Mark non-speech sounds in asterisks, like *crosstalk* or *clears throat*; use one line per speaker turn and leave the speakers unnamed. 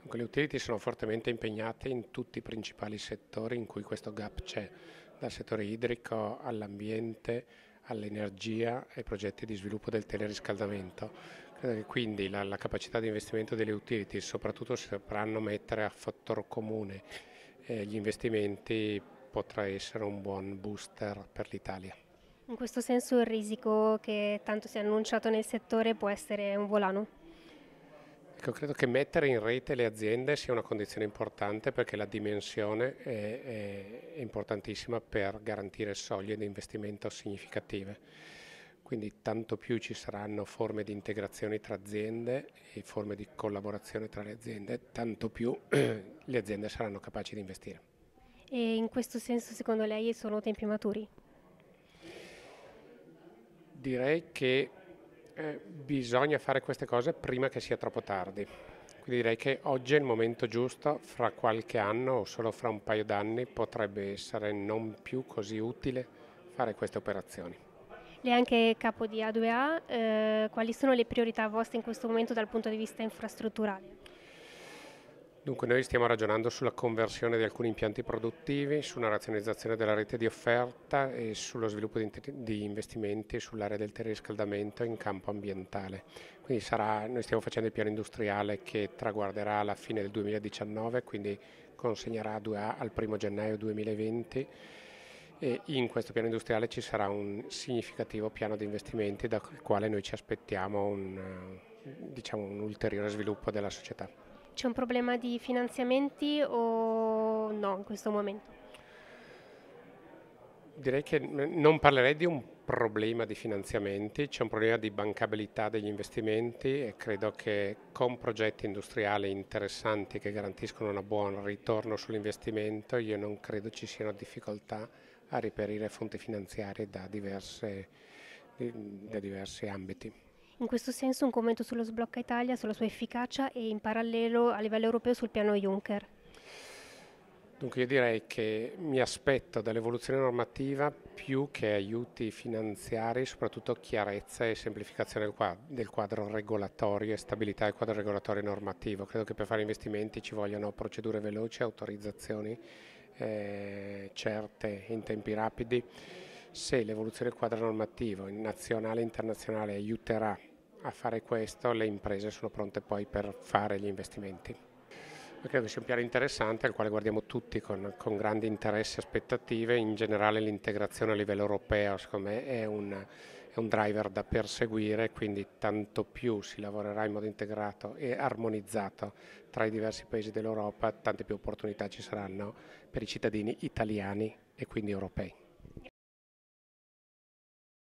Dunque, le utility sono fortemente impegnate in tutti i principali settori in cui questo gap c'è, dal settore idrico all'ambiente, all'energia e progetti di sviluppo del teleriscaldamento. quindi la, la capacità di investimento delle utility, soprattutto se sapranno mettere a fattor comune eh, gli investimenti, potrà essere un buon booster per l'Italia.
In questo senso il risico che tanto si è annunciato nel settore può essere un volano?
Ecco, credo che mettere in rete le aziende sia una condizione importante perché la dimensione è, è importantissima per garantire soglie di investimento significative quindi tanto più ci saranno forme di integrazione tra aziende e forme di collaborazione tra le aziende, tanto più *clears throat* le aziende saranno capaci di investire.
E in questo senso secondo lei sono tempi maturi?
Direi che eh, bisogna fare queste cose prima che sia troppo tardi. Quindi direi che oggi è il momento giusto, fra qualche anno o solo fra un paio d'anni potrebbe essere non più così utile fare queste operazioni.
Lei è anche capo di A2A, eh, quali sono le priorità vostre in questo momento dal punto di vista infrastrutturale?
Dunque noi stiamo ragionando sulla conversione di alcuni impianti produttivi, su una razionalizzazione della rete di offerta e sullo sviluppo di, investimenti sull'area del teleriscaldamento in campo ambientale. Quindi sarà, noi stiamo facendo il piano industriale che traguarderà la fine del 2019, quindi consegnerà al 1 gennaio 2020 e in questo piano industriale ci sarà un significativo piano di investimenti dal quale noi ci aspettiamo un, diciamo, un ulteriore sviluppo della società.
C'è un problema di finanziamenti o no in questo momento?
Direi che non parlerei di un problema di finanziamenti, c'è un problema di bancabilità degli investimenti e credo che con progetti industriali interessanti che garantiscono un buon ritorno sull'investimento io non credo ci siano difficoltà a reperire fonti finanziarie da, diverse, da diversi ambiti.
In questo senso un commento sullo sblocca Italia, sulla sua efficacia e in parallelo a livello europeo sul piano Juncker.
Dunque io direi che mi aspetto dall'evoluzione normativa più che aiuti finanziari, soprattutto chiarezza e semplificazione del quadro, regolatorio e stabilità del quadro regolatorio normativo. Credo che per fare investimenti ci vogliano procedure veloci, autorizzazioni eh, certe in tempi rapidi se l'evoluzione del quadro normativo nazionale e internazionale aiuterà a fare questo, le imprese sono pronte poi per fare gli investimenti. Io credo sia un piano interessante al quale guardiamo tutti con, con grande interesse e aspettative. In generale l'integrazione a livello europeo secondo me è un, è un driver da perseguire, quindi tanto più si lavorerà in modo integrato e armonizzato tra i diversi paesi dell'Europa, tante più opportunità ci saranno per i cittadini italiani e quindi europei.